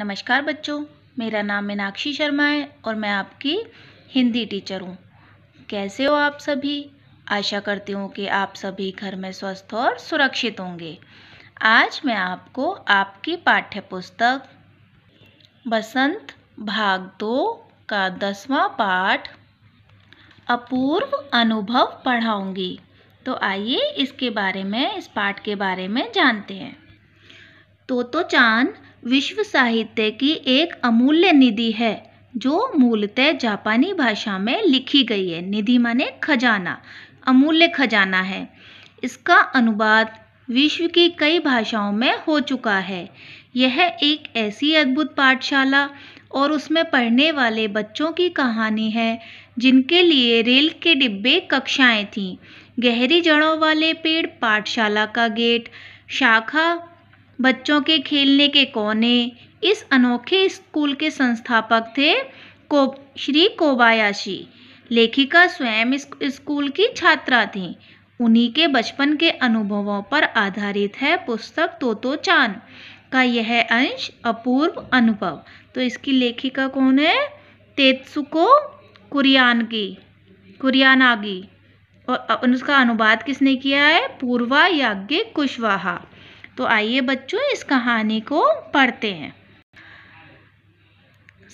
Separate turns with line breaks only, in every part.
नमस्कार बच्चों मेरा नाम मीनाक्षी शर्मा है और मैं आपकी हिंदी टीचर हूँ कैसे हो आप सभी आशा करती हूँ कि आप सभी घर में स्वस्थ और सुरक्षित होंगे आज मैं आपको आपकी पाठ्य पुस्तक बसंत भाग दो का दसवां पाठ अपूर्व अनुभव पढ़ाऊँगी तो आइए इसके बारे में इस पाठ के बारे में जानते हैं तो तो चांद विश्व साहित्य की एक अमूल्य निधि है जो मूलतः जापानी भाषा में लिखी गई है निधि माने खजाना अमूल्य खजाना है इसका अनुवाद विश्व की कई भाषाओं में हो चुका है यह एक ऐसी अद्भुत पाठशाला और उसमें पढ़ने वाले बच्चों की कहानी है जिनके लिए रेल के डिब्बे कक्षाएं थीं गहरी जड़ों वाले पेड़ पाठशाला का गेट शाखा बच्चों के खेलने के कोने इस अनोखे स्कूल के संस्थापक थे को श्री कोबायाशी लेखिका स्वयं स्कूल की छात्रा थी उन्हीं के बचपन के अनुभवों पर आधारित है पुस्तक तोतो चांद का यह अंश अपूर्व अनुभव तो इसकी लेखिका कौन है तेत्सुको कुरियान की कुरियानागी और उसका अनुवाद किसने किया है पूर्वा याज्ञ कुशवाहा तो आइए बच्चों इस कहानी को पढ़ते हैं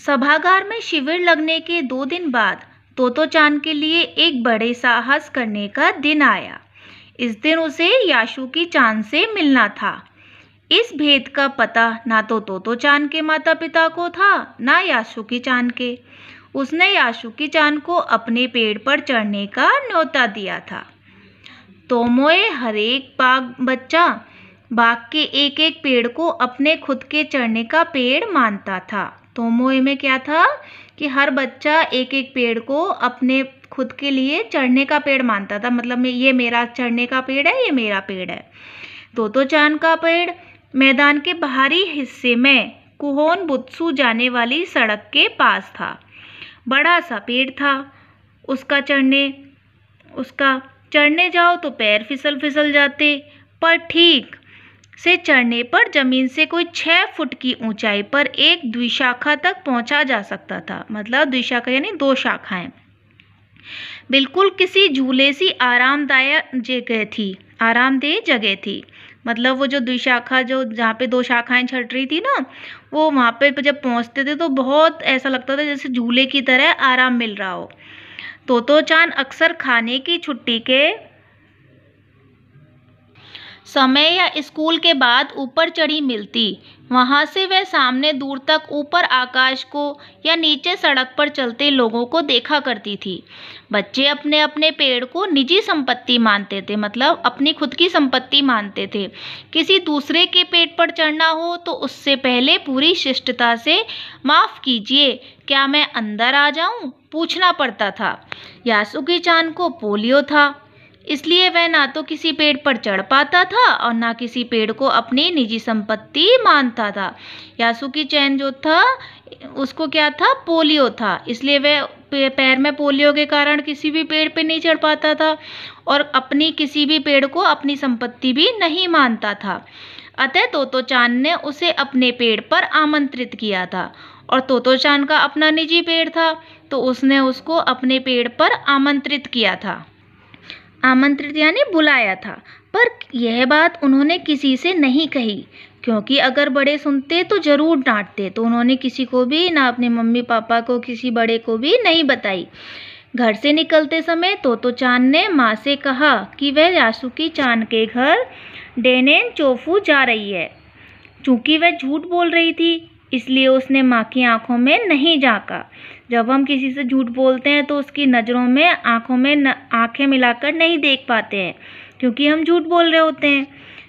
सभागार में शिविर लगने के दो दिन बाद तोतो चान के लिए एक बड़े साहस करने का दिन आया इस दिन उसे याशु की चांद से मिलना था इस भेद का पता ना तो तोतो चान के माता पिता को था ना याशु की चांद के उसने याशु की चांद को अपने पेड़ पर चढ़ने का न्योता दिया था तोमोए हरेक बाग बच्चा बाग के एक एक पेड़ को अपने खुद के चढ़ने का पेड़ मानता था तोमोए में क्या था कि हर बच्चा एक एक पेड़ को अपने खुद के लिए चढ़ने का पेड़ मानता था मतलब ये मेरा चढ़ने का पेड़ है ये मेरा पेड़ है तो तो चान का पेड़ मैदान के बाहरी हिस्से में कुहोन बुद्सू जाने वाली सड़क के पास था बड़ा सा पेड़ था उसका चढ़ने उसका चढ़ने जाओ तो पैर फिसल फिसल जाते पर ठीक से चढ़ने पर ज़मीन से कोई छः फुट की ऊंचाई पर एक द्विशाखा तक पहुंचा जा सकता था मतलब द्विशाखा यानी दो शाखाएं बिल्कुल किसी झूले सी आरामदायक जगह थी आरामदेह जगह थी मतलब वो जो द्विशाखा जो जहाँ पे दो शाखाएं छट रही थी ना वो वहाँ पे जब पहुँचते थे तो बहुत ऐसा लगता था जैसे झूले की तरह आराम मिल रहा हो तो, तो चांद अक्सर खाने की छुट्टी के समय या स्कूल के बाद ऊपर चढ़ी मिलती वहाँ से वह सामने दूर तक ऊपर आकाश को या नीचे सड़क पर चलते लोगों को देखा करती थी बच्चे अपने अपने पेड़ को निजी संपत्ति मानते थे मतलब अपनी खुद की संपत्ति मानते थे किसी दूसरे के पेड़ पर चढ़ना हो तो उससे पहले पूरी शिष्टता से माफ़ कीजिए क्या मैं अंदर आ जाऊँ पूछना पड़ता था यासुकी चांद को पोलियो था इसलिए वह ना तो किसी पेड़ पर चढ़ पाता था और ना किसी पेड़ को अपनी निजी संपत्ति मानता था यासुकी चैन जो था उसको क्या था पोलियो था इसलिए वह पैर में पोलियो के कारण किसी भी पेड़ पे नहीं चढ़ पाता था और अपनी किसी भी पेड़ को अपनी संपत्ति भी नहीं मानता था अतः चांद ने उसे अपने पेड़ पर आमंत्रित किया था और चांद का अपना निजी पेड़ था तो उसने उसको अपने पेड़ पर आमंत्रित किया था आमंत्रित यानी बुलाया था पर यह बात उन्होंने किसी से नहीं कही क्योंकि अगर बड़े सुनते तो ज़रूर डांटते तो उन्होंने किसी को भी ना अपने मम्मी पापा को किसी बड़े को भी नहीं बताई घर से निकलते समय तो तो चांद ने माँ से कहा कि वह यासुकी चांद के घर डेनेन चोफू जा रही है चूँकि वह झूठ बोल रही थी इसलिए उसने माँ की आंखों में नहीं झाँका जब हम किसी से झूठ बोलते हैं तो उसकी नज़रों में आँखों में न आँखें मिलाकर नहीं देख पाते हैं क्योंकि हम झूठ बोल रहे होते हैं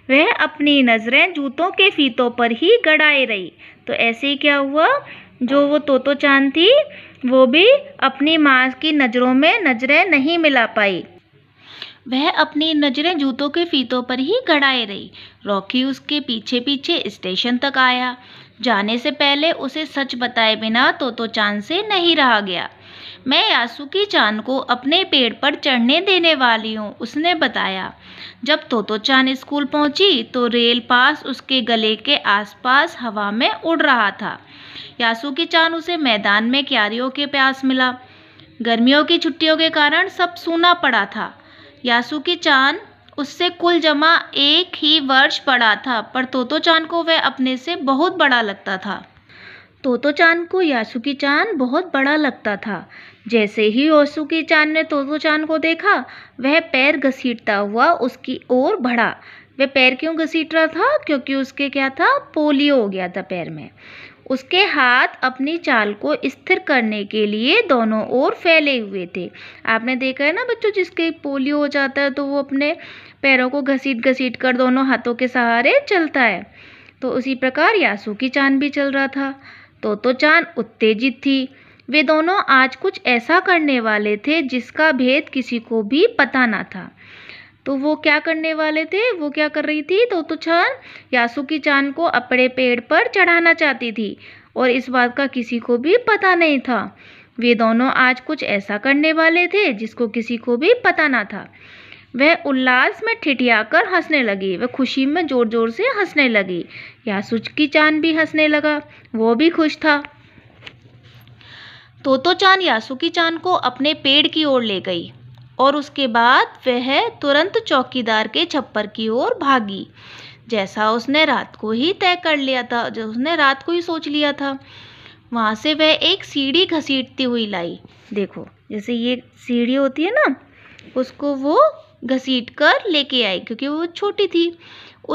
वह अपनी नज़रें जूतों के फीतों पर ही गड़ाए रही तो ऐसे ही क्या हुआ जो वो तोतो चांद थी वो भी अपनी माँ की नज़रों में नज़रें नहीं मिला पाई वह अपनी नज़रें जूतों के फीतों पर ही गड़ाए रही रॉकी उसके पीछे पीछे स्टेशन तक आया जाने से पहले उसे सच बताए बिना तो तो चांद से नहीं रहा गया मैं यासुकी चांद को अपने पेड़ पर चढ़ने देने वाली हूँ उसने बताया जब तोतो चांद स्कूल पहुंची तो रेल पास उसके गले के आसपास हवा में उड़ रहा था यासुकी चांद उसे मैदान में क्यारियों के प्यास मिला गर्मियों की छुट्टियों के कारण सब सूना पड़ा था यासुकी चान उससे कुल जमा एक ही वर्ष बड़ा था पर तोतो चान को वह अपने से बहुत बड़ा लगता था तोतो चान को यासुकी चान बहुत बड़ा लगता था जैसे ही यासुकी चान ने तोतो चान को देखा वह पैर घसीटता हुआ उसकी ओर बढ़ा वह पैर क्यों घसीट रहा था क्योंकि उसके क्या था पोलियो हो गया था पैर में उसके हाथ अपनी चाल को स्थिर करने के लिए दोनों ओर फैले हुए थे आपने देखा है ना बच्चों जिसके पोलियो हो जाता है तो वो अपने पैरों को घसीट घसीट कर दोनों हाथों के सहारे चलता है तो उसी प्रकार यासू की चांद भी चल रहा था तो तो चांद उत्तेजित थी वे दोनों आज कुछ ऐसा करने वाले थे जिसका भेद किसी को भी पता ना था तो वो क्या करने वाले थे वो क्या कर रही थी तो, तुछान यासुकी चांद को अपने पेड़ पर चढ़ाना चाहती थी और इस बात का किसी को भी पता नहीं था वे दोनों आज कुछ ऐसा करने वाले थे जिसको किसी को भी पता ना था वह उल्लास में ठिठियाकर हंसने लगी वह खुशी में ज़ोर ज़ोर से हंसने लगी की चांद भी हंसने लगा वो भी खुश था तोतो चांद यासुकी चांद को अपने पेड़ की ओर ले गई और उसके बाद वह तुरंत चौकीदार के छप्पर की ओर भागी जैसा उसने रात को ही तय कर लिया था जो उसने रात को ही सोच लिया था वहाँ से वह एक सीढ़ी घसीटती हुई लाई देखो जैसे ये सीढ़ी होती है ना उसको वो घसीट कर लेके आई क्योंकि वो छोटी थी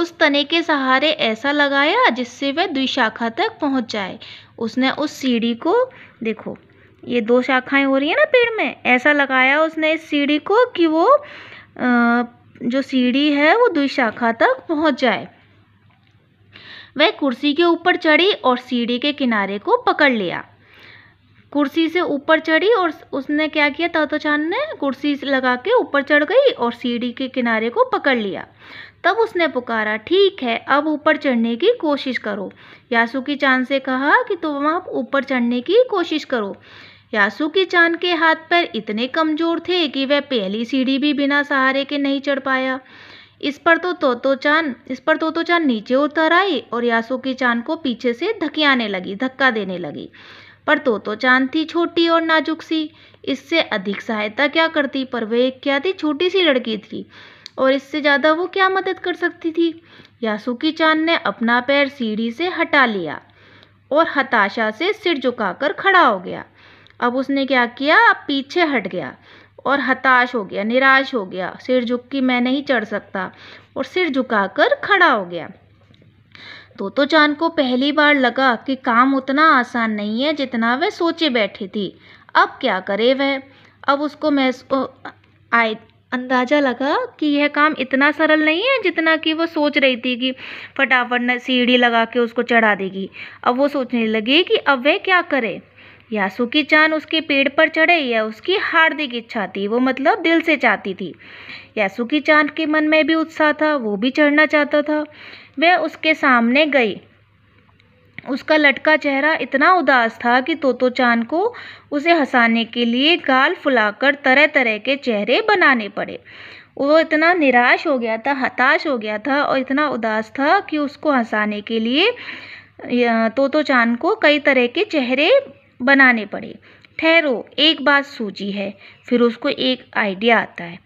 उस तने के सहारे ऐसा लगाया जिससे वह द्विशाखा तक पहुँच जाए उसने उस सीढ़ी को देखो ये दो शाखाएं हो रही है ना पेड़ में ऐसा लगाया उसने इस सीढ़ी को कि वो जो सीढ़ी है वो दुई शाखा तक पहुंच जाए वह कुर्सी के ऊपर चढ़ी और सीढ़ी के किनारे को पकड़ लिया कुर्सी से ऊपर चढ़ी और उसने क्या किया तत्वचान ने कुर्सी लगा के ऊपर चढ़ गई और सीढ़ी के किनारे को पकड़ लिया तब उसने पुकारा ठीक है अब ऊपर चढ़ने की कोशिश करो यासुकी चांद से कहा कि तुम आप ऊपर चढ़ने की कोशिश करो यासुकी चांद के हाथ पैर इतने कमज़ोर थे कि वह पहली सीढ़ी भी बिना सहारे के नहीं चढ़ पाया इस पर तो तोतो चांद इस पर तोतो चांद नीचे उतर आई और यासुकी चांद को पीछे से धकियाने लगी धक्का देने लगी पर तोतो चांद थी छोटी और नाजुक सी इससे अधिक सहायता क्या करती पर वह एक क्या थी छोटी सी लड़की थी और इससे ज़्यादा वो क्या मदद कर सकती थी यासुकी चांद ने अपना पैर सीढ़ी से हटा लिया और हताशा से सिर झुकाकर खड़ा हो गया अब उसने क्या किया पीछे हट गया और हताश हो गया निराश हो गया सिर झुक के मैं नहीं चढ़ सकता और सिर झुकाकर खड़ा हो गया तो तो चांद को पहली बार लगा कि काम उतना आसान नहीं है जितना वह सोचे बैठी थी अब क्या करे वह अब उसको मैं आए अंदाज़ा लगा कि यह काम इतना सरल नहीं है जितना कि वो सोच रही थी कि फटाफट न सीढ़ी लगा के उसको चढ़ा देगी अब वो सोचने लगी कि अब वह क्या करे यासुकी चान उसके पेड़ पर चढ़े यह उसकी हार्दिक इच्छा थी वो मतलब दिल से चाहती थी यासुकी चान के मन में भी उत्साह था वो भी चढ़ना चाहता था वह उसके सामने गई उसका लटका चेहरा इतना उदास था कि तोतो चान को उसे हंसाने के लिए गाल फुलाकर तरह तरह के चेहरे बनाने पड़े वो इतना निराश हो गया था हताश हो गया था और इतना उदास था कि उसको हंसाने के लिए तोतो चान को कई तरह के चेहरे बनाने पड़े ठहरो एक बात सूझी है फिर उसको एक आइडिया आता है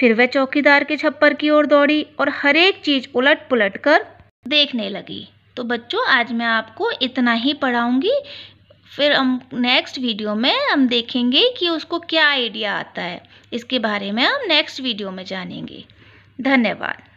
फिर वह चौकीदार के छप्पर की ओर दौड़ी और हर एक चीज़ उलट पुलट कर देखने लगी तो बच्चों आज मैं आपको इतना ही पढ़ाऊँगी फिर हम नेक्स्ट वीडियो में हम देखेंगे कि उसको क्या आइडिया आता है इसके बारे में हम नेक्स्ट वीडियो में जानेंगे धन्यवाद